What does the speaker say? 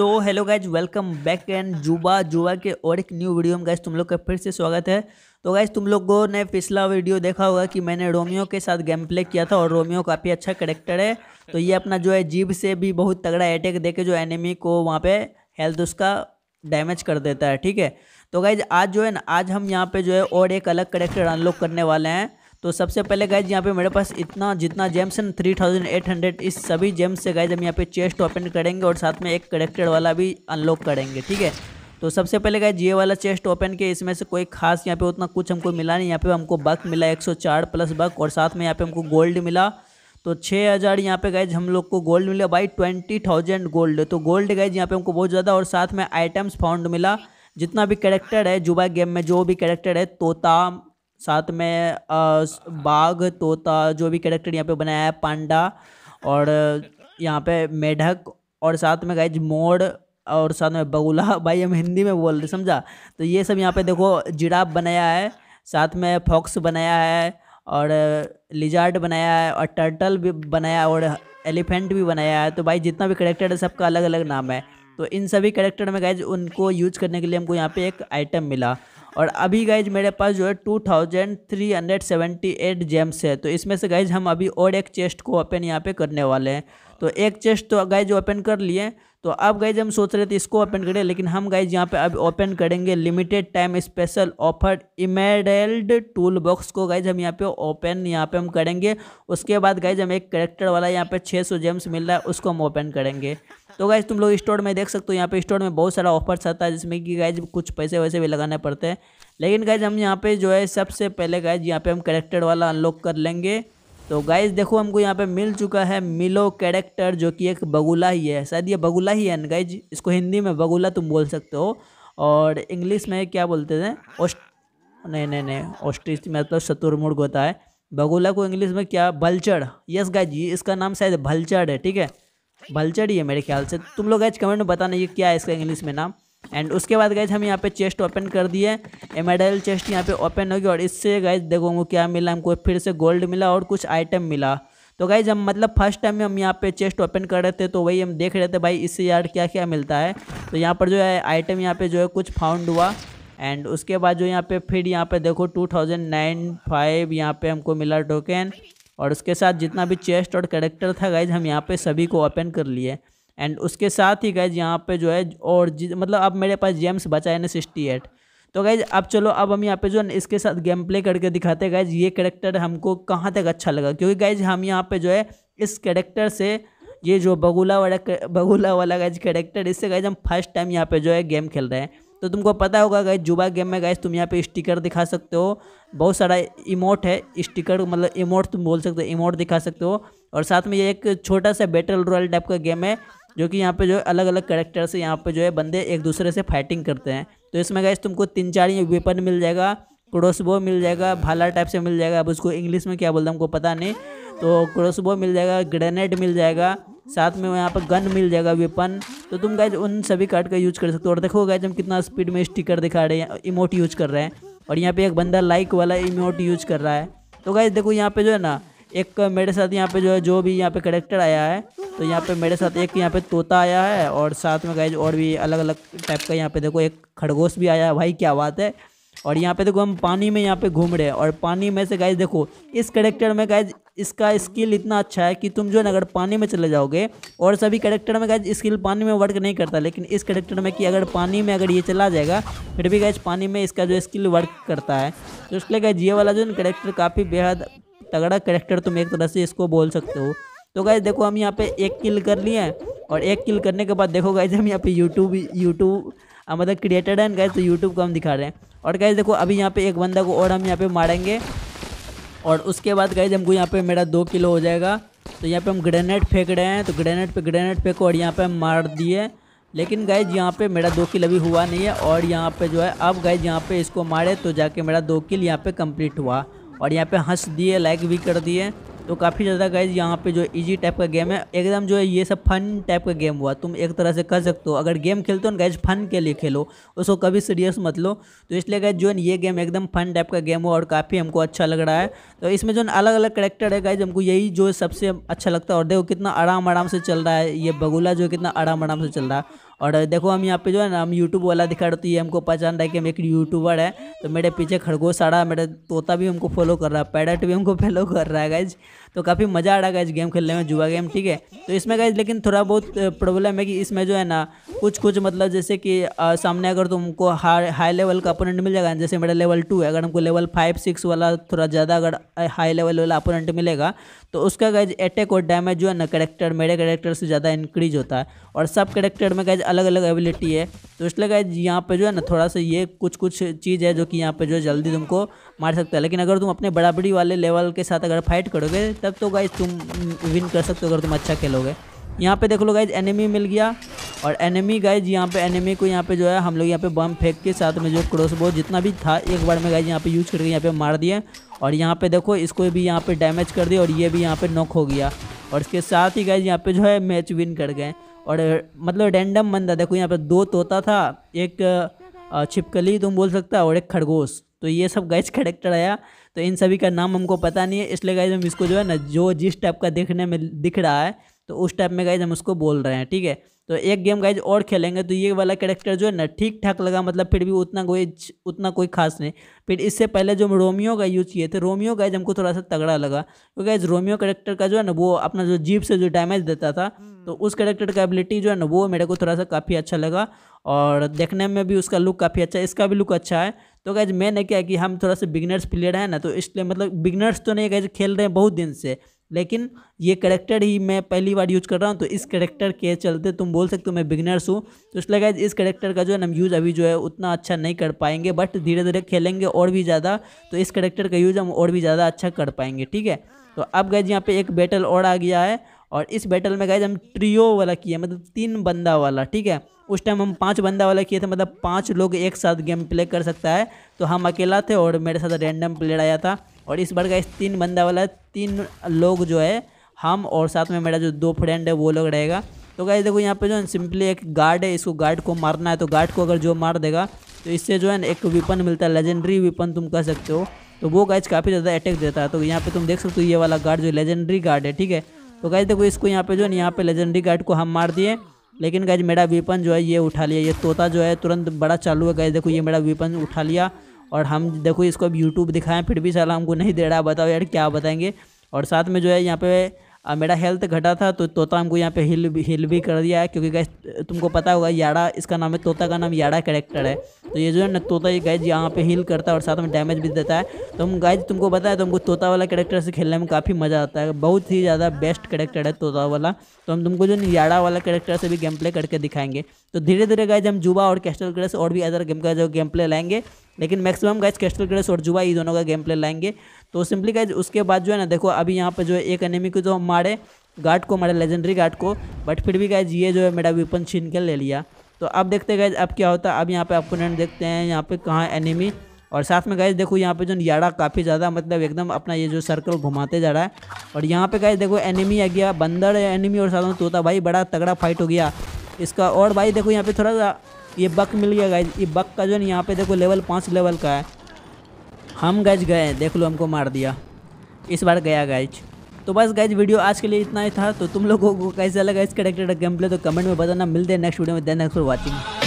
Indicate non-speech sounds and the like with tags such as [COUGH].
So hello guys welcome back and जुबा जुबा के और एक न्यू वीडियो में गाइज तुम लोग का फिर से स्वागत है तो गाइज तुम लोगों ने पिछला वीडियो देखा होगा कि मैंने रोमियो के साथ गेम प्ले किया था और रोमियो काफ़ी अच्छा करेक्टर है तो ये अपना जो है जीभ से भी बहुत तगड़ा अटैक दे के जो एनिमी को वहाँ पे हेल्थ उसका डैमेज कर देता है ठीक है तो गाइज आज जो है ना आज हम यहाँ पर जो है और एक अलग करेक्टर अनलॉक करने वाले हैं तो सबसे पहले गाइज यहाँ पे मेरे पास इतना जितना जेम्स है थ्री थाउजेंड एट हंड्रेड इस सभी जेम्स से गाइज हम यहाँ पे चेस्ट ओपन करेंगे और साथ में एक करेक्टेड वाला भी अनलॉक करेंगे ठीक है तो सबसे पहले गाइज ये वाला चेस्ट ओपन किया इसमें से कोई खास यहाँ पे उतना कुछ हमको मिला नहीं यहाँ पे हमको बक मिला 104 प्लस बक और साथ में यहाँ पे हमको गोल्ड मिला तो 6000 हज़ार यहाँ पे गाइज हम लोग को गोल्ड मिला बाई ट्वेंटी थाउजेंड गोल्ड तो गोल्ड गाइज यहाँ पे हमको बहुत ज़्यादा और साथ में आइटम्स फाउंड मिला जितना भी करेक्टर है जुबा गेम में जो भी करेक्टर है तोता साथ में बाघ तोता जो भी कैरेक्टर यहाँ पे बनाया है पांडा और यहाँ पे मेढक और साथ में गाइज मोड़ और साथ में बगुला [LAUGHS] भाई हम हिंदी में बोल रहे समझा तो ये सब यहाँ पे देखो जिराब बनाया है साथ में फॉक्स बनाया है और लिजार्ड बनाया है और टर्टल भी बनाया और एलिफेंट भी बनाया है तो भाई जितना भी करेक्टर है सबका अलग अलग नाम है तो इन सभी करेक्टर में गैज उनको यूज करने के लिए हमको यहाँ पे एक आइटम मिला और अभी गाइज मेरे पास जो है two thousand three hundred seventy eight gems है तो इसमें से गाइज हम अभी और एक चेस्ट को ओपन यहाँ पे करने वाले हैं तो एक चेस्ट तो गाइज ओपन कर लिए तो अब गाइज हम सोच रहे थे इसको ओपन करें लेकिन हम गाइज यहाँ पे अब ओपन करेंगे limited time special offer emerald tool box को गाइज हम यहाँ पे ओपन यहाँ पे हम करेंगे उसके बाद गाइज हम एक करेक्टर वाला यहाँ पे सौ जेम्स मिल रहा है उसको हम ओपन करेंगे तो गाइज तुम लोग स्टोर में देख सकते हो यहाँ पे स्टोर में बहुत सारा ऑफर्स आता है जिसमें कि गाइज कुछ पैसे वैसे भी लगाने पड़ते हैं लेकिन गाइज हम यहाँ पे जो है सबसे पहले गाइज यहाँ पे हम करेक्टर वाला अनलॉक कर लेंगे तो गाइज देखो हमको यहाँ पे मिल चुका है मिलो कैरेक्टर जो कि एक बगुला ही है शायद ये बगुला ही है ना गाइज इसको हिंदी में बगुला तुम बोल सकते हो और इंग्लिश में क्या बोलते थे ओस्ट नहीं नहीं नहीं ऑस्ट्रिच मतलब शतुरमुर्ग होता है बगुला को इंग्लिश में क्या भलचड़ यस गाइज इसका नाम शायद भलचड़ है ठीक है भलचड़ी है मेरे ख्याल से तुम लोग गैज कमेंट में बताना ये क्या है इसका इंग्लिश में नाम एंड उसके बाद गैज हम यहाँ पे चेस्ट ओपन कर दिए एमेडल चेस्ट यहाँ पे ओपन होगी और इससे गैज देखो हमको क्या मिला हमको फिर से गोल्ड मिला और कुछ आइटम मिला तो गाइज हम मतलब फर्स्ट टाइम में हम यहाँ पे चेस्ट ओपन कर रहे थे तो वही हम देख रहे थे भाई इससे यार क्या क्या मिलता है तो यहाँ पर जो है आइटम यहाँ पे जो है कुछ फाउंड हुआ एंड उसके बाद जो यहाँ पे फिर यहाँ पे देखो टू थाउजेंड नाइन फाइव यहाँ पे हमको मिला टोकन और उसके साथ जितना भी चेस्ट और करेक्टर था गाइज हम यहाँ पे सभी को ओपन कर लिए एंड उसके साथ ही गाइज यहाँ पे जो है और मतलब अब मेरे पास जेम्स बचा है ना सिक्सटी एट तो गाइज अब चलो अब हम यहाँ पे जो इसके साथ गेम प्ले करके दिखाते हैं गाइज ये करेक्टर हमको कहाँ तक अच्छा लगा क्योंकि गाइज हम यहाँ पर जो है इस करेक्टर से ये जो बगुला वाला बगुला वाला गाइज करेक्टर इससे गाइज हम फर्स्ट टाइम यहाँ पर जो है गेम खेल रहे हैं तो तुमको पता होगा गैस जुबा गेम में गैस तुम यहाँ पे स्टिकर दिखा सकते हो बहुत सारा इमोट है स्टिकर मतलब इमोट तुम बोल सकते हो इमोट दिखा सकते हो और साथ में ये एक छोटा सा बैटल रॉयल टाइप का गेम है जो कि यहाँ पे जो है अलग अलग करेक्टर से यहाँ पे जो है बंदे एक दूसरे से फाइटिंग करते हैं तो इसमें गैस तुमको तीन चार ये वेपन मिल जाएगा क्रोसबो मिल जाएगा भाला टाइप से मिल जाएगा अब उसको इंग्लिश में क्या बोलते हैं हमको पता नहीं तो क्रोसबो मिल जाएगा ग्रेनेड मिल जाएगा साथ में यहाँ पर गन मिल जाएगा वेपन तो तुम गाइज उन सभी कार्ड का यूज कर सकते हो और देखो गाइज हम कितना स्पीड में स्टिकर दिखा रहे हैं इमोट यूज कर रहे हैं और यहाँ पे एक बंदा लाइक वाला इमोट यूज कर रहा है तो गाइज देखो यहाँ पे जो है ना एक मेरे साथ यहाँ पे जो है जो भी यहाँ पे करेक्टर आया है तो यहाँ पे मेरे साथ एक यहाँ पे तोता आया है और साथ में गाइज और भी अलग अलग टाइप का यहाँ पे देखो एक खरगोश भी आया है भाई क्या बात है और यहाँ पे देखो हम पानी में यहाँ पे घूम रहे हैं और पानी में से गाइज देखो इस करेक्टर में गाइज इसका स्किल इतना अच्छा है कि तुम जो ना अगर पानी में चले जाओगे और सभी करेक्टर में गैज स्किल पानी में वर्क नहीं करता लेकिन इस करेक्टर में कि अगर पानी में अगर ये चला जाएगा फिर भी गैज पानी में इसका जो स्किल वर्क करता है तो उसके लिए गैज ये वाला जो करेक्टर काफ़ी बेहद तगड़ा करेक्टर तुम एक तरह से इसको बोल सकते हो तो गैज देखो हम यहाँ पर एक किल कर लिए हैं और एक किल करने के बाद देखो गैज हम यहाँ पे यूट्यूब यूट्यूब मतलब क्रिएटेड है गैज तो यूट्यूब को हम दिखा रहे हैं और गैज देखो अभी यहाँ पे एक बंदा को और हम यहाँ पे मारेंगे और उसके बाद गए हमको यहाँ पे मेरा दो किलो हो जाएगा तो यहाँ पे हम ग्रेनेड फेंक रहे हैं तो ग्रेनेड पे ग्रेनेड फेंको और यहाँ पे हम मार दिए लेकिन गए यहाँ पे मेरा दो किल अभी हुआ नहीं है और यहाँ पे जो है अब गए यहाँ पे इसको मारे तो जाके मेरा दो किल यहाँ पे कंप्लीट हुआ और यहाँ पे हंस दिए लाइक भी कर दिए तो काफ़ी ज़्यादा गाइज यहाँ पे जो इजी टाइप का गेम है एकदम जो है ये सब फन टाइप का गेम हुआ तुम एक तरह से कर सकते हो अगर गेम खेलते हो ना गाइज फन के लिए खेलो उसको कभी सीरियस मत लो तो इसलिए गाइज जो है ये गेम एकदम फन टाइप का गेम हुआ और काफ़ी हमको अच्छा लग रहा है तो इसमें जो अलग अलग करेक्टर है गाइज हमको यही जो सबसे अच्छा लगता है और देखो कितना आराम आराम से चल रहा है ये बगुला जो कितना आराम आराम से चल रहा है और देखो हम यहाँ पे जो है ना हम यूट्यूब वाला दिखा रहे तो ये हमको पहचान रहा है कि हम एक यूट्यूबर है तो मेरे पीछे खरगोश आ रहा है मेरे तोता भी हमको फॉलो कर रहा है पैरट भी हमको फॉलो [LAUGHS] कर रहा है गाइज तो काफ़ी मज़ा आ रहा है इस गेम खेलने में जुआ गेम ठीक है तो इसमें गए लेकिन थोड़ा बहुत प्रॉब्लम है कि इसमें जो है ना कुछ कुछ मतलब जैसे कि आ, सामने अगर तुमको हाई हाई लेवल का अपोनेंट मिल जाएगा जैसे मेरा लेवल टू है अगर हमको लेवल फाइव सिक्स वाला थोड़ा ज़्यादा अगर हाई लेवल वाला अपोनेंट मिलेगा तो उसका गैज अटैक और डैमेज जो है ना करेक्टर मेरे करेक्टर से ज़्यादा इंक्रीज होता है और सब करेक्टर में गैज अलग अलग एबिलिटी है तो इसलिए गए यहाँ पे जो है ना थोड़ा सा ये कुछ कुछ चीज़ है जो कि यहाँ पे जो है जल्दी तुमको मार सकता है लेकिन अगर तुम अपने बराबरी वाले लेवल के साथ अगर फाइट करोगे तब तो गाइज तुम विन कर सकते हो अगर तुम अच्छा खेलोगे यहाँ पे देख लो गाइज एनिमी मिल गया और एनिमी गाइज यहाँ पे एनिमी को यहाँ पे जो है हम लोग यहाँ पे बम फेंक के साथ में जो क्रॉसबो जितना भी था एक बार में गाइज यहाँ पे यूज़ करके यहाँ पे मार दिए और यहाँ पे देखो इसको भी यहाँ पे डैमेज कर दिया और ये भी यहाँ पे नॉक हो गया और इसके साथ ही गाइज यहाँ पे जो है मैच विन कर गए और मतलब रैंडम बंदा देखो यहाँ पे दो तोता था एक छिपकली तुम बोल सकता हो और एक खरगोश तो ये सब गाइस कैरेक्टर [LAUGHS] आया तो इन सभी का नाम हमको पता नहीं है इसलिए गाइस हम इसको जो है ना जो जिस टाइप का देखने में दिख रहा है तो उस टाइप में गाइस हम उसको बोल रहे हैं ठीक है तो एक गेम गाइज और खेलेंगे तो ये वाला कैरेक्टर जो है ना ठीक ठाक लगा मतलब फिर भी उतना कोई उतना कोई खास नहीं फिर इससे पहले जो रोमियो का यूज़ किए थे रोमियो गाइज हमको थोड़ा सा तगड़ा लगा क्योंकि तो गाइज रोमियो कैरेक्टर का जो है ना वो अपना जो जीप से जो डैमेज देता था हम्म। तो उस करेक्टर का एबिलिटी जो है ना वो मेरे को थोड़ा सा काफ़ी अच्छा लगा और देखने में भी उसका लुक काफ़ी अच्छा है इसका भी लुक अच्छा है तो गैज मैंने क्या कि हम थोड़ा सा बिगनर्स प्लेयर हैं ना तो इसलिए मतलब बिगनर्स तो नहीं गैज खेल रहे हैं बहुत दिन से लेकिन ये करेक्टर ही मैं पहली बार यूज़ कर रहा हूँ तो इस करेक्टर के चलते तुम बोल सकते हो मैं बिगनर्स हूँ तो इसलिए गाइज इस करेक्टर का जो है ना यूज़ अभी जो है उतना अच्छा नहीं कर पाएंगे बट धीरे धीरे खेलेंगे और भी ज़्यादा तो इस करेक्टर का यूज़ हम और भी ज़्यादा अच्छा कर पाएंगे ठीक है तो अब गाइज यहाँ पर एक बैटल और आ गया है और इस बैटल में गाइज हम ट्रियो वाला किया मतलब तीन बंदा वाला ठीक है उस टाइम हम पांच बंदा वाला किए थे मतलब पांच लोग एक साथ गेम प्ले कर सकता है तो हम अकेला थे और मेरे साथ रैंडम प्लेयर आया था और इस बार का इस तीन बंदा वाला तीन लोग जो है हम और साथ में मेरा जो दो फ्रेंड है वो लोग रहेगा तो गाइस देखो यहाँ पे जो है सिंपली एक गार्ड है इसको गार्ड को मारना है तो गार्ड को अगर जो मार देगा तो इससे जो है एक वीपन मिलता है लेजेंडरी विपन तुम कह सकते हो तो वो गाइज काफ़ी ज़्यादा अटैक देता है तो यहाँ पे तुम देख सकते हो ये वाला गार्ड जो लेजेंडरी गार्ड है ठीक है तो गाइज देखो इसको यहाँ पे जो है यहाँ पे लेजेंडरी गार्ड को हम मार दिए लेकिन गाइज मेरा वीपन जो है ये उठा लिया ये तोता जो है तुरंत बड़ा चालू है गाइज देखो ये मेरा वीपन उठा लिया और हम देखो इसको अब यूट्यूब दिखाएं फिर भी साला हमको नहीं दे रहा बताओ यार क्या बताएंगे और साथ में जो है यहाँ पे आ, मेरा हेल्थ घटा था तो तोता हमको यहाँ पे हिल हिल भी कर दिया है क्योंकि गैस तुमको पता होगा याड़ा इसका नाम है तोता का नाम याड़ा कैरेक्टर है तो ये जो है ना तोता ये गैज यहाँ पे हिल करता है और साथ में डैमेज भी देता है तो हम गैज तुमको पता है तो हमको तोता वाला करेक्टर से खेलने में काफ़ी मज़ा आता है बहुत ही ज़्यादा बेस्ट करेक्टर है तोता वाला तो हम तुमको जो याड़ा वाला करेक्टर से भी गेम प्ले करके दिखाएंगे तो धीरे धीरे गाइज हम जुबा और कैस्टल क्रेस और भी अदर गेम का जो गेम प्ले लाएंगे लेकिन मैक्सिमम गाइज कैस्टल क्रेस और जुबा ये दोनों का गेम प्ले लाएंगे तो सिंपली गाइज उसके बाद जो है ना देखो अभी यहाँ पर जो है एक एनिमी को जो हम मारे गार्ड को मारे लेजेंडरी गार्ड को बट फिर भी गाइज ये जो है मेरा वेपन छीन कर ले लिया तो अब देखते गाइज अब क्या होता है अब यहाँ आपको अपोनेंट देखते हैं यहाँ पर कहाँ एनिमी और साथ में गाइज देखो यहाँ पे जो याड़ा काफ़ी ज़्यादा मतलब एकदम अपना ये जो सर्कल घुमाते जा रहा है और यहाँ पे गाइज देखो एनिमी आ गया बंदर एनिमी और साथ में तोता भाई बड़ा तगड़ा फाइट हो गया इसका और भाई देखो यहाँ पे थोड़ा सा ये बक मिल गया गाइज ये बक का जो है यहाँ पे देखो लेवल पाँच लेवल का है हम गज गए देख लो हमको मार दिया इस बार गया गाइज तो बस गाइज वीडियो आज के लिए इतना ही था तो तुम लोगों को कैसा लगा इस का गेम प्ले तो कमेंट में बताना मिलते हैं नेक्स्ट वीडियो में देन थैंक्स फॉर वॉचिंग